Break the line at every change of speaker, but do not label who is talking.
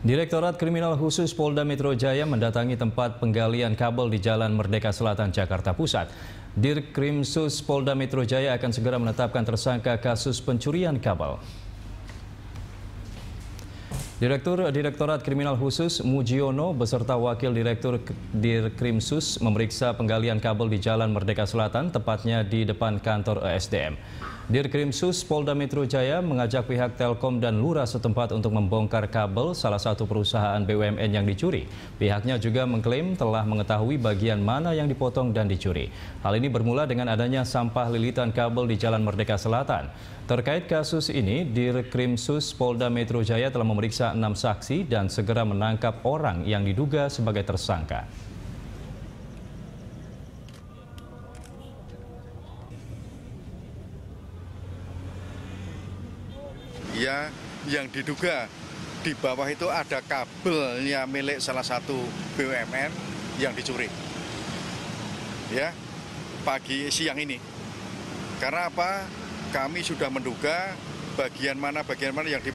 Direktorat Kriminal Khusus Polda Metro Jaya mendatangi tempat penggalian kabel di Jalan Merdeka Selatan, Jakarta Pusat. Dirkrimsus Polda Metro Jaya akan segera menetapkan tersangka kasus pencurian kabel. Direktur Direktorat Kriminal Khusus Mujiono beserta Wakil Direktur Dirkrimsus memeriksa penggalian kabel di Jalan Merdeka Selatan, tepatnya di depan kantor ESDM. Dirkrimsus Polda Metro Jaya mengajak pihak Telkom dan Lurah setempat untuk membongkar kabel salah satu perusahaan BUMN yang dicuri. Pihaknya juga mengklaim telah mengetahui bagian mana yang dipotong dan dicuri. Hal ini bermula dengan adanya sampah lilitan kabel di Jalan Merdeka Selatan. Terkait kasus ini, Dirkrimsus Polda Metro Jaya telah memeriksa enam saksi dan segera menangkap orang yang diduga sebagai tersangka.
Ya, yang diduga di bawah itu ada kabelnya milik salah satu BUMN yang dicuri. Ya, pagi siang ini. Karena apa? Kami sudah menduga bagian mana bagian mana yang di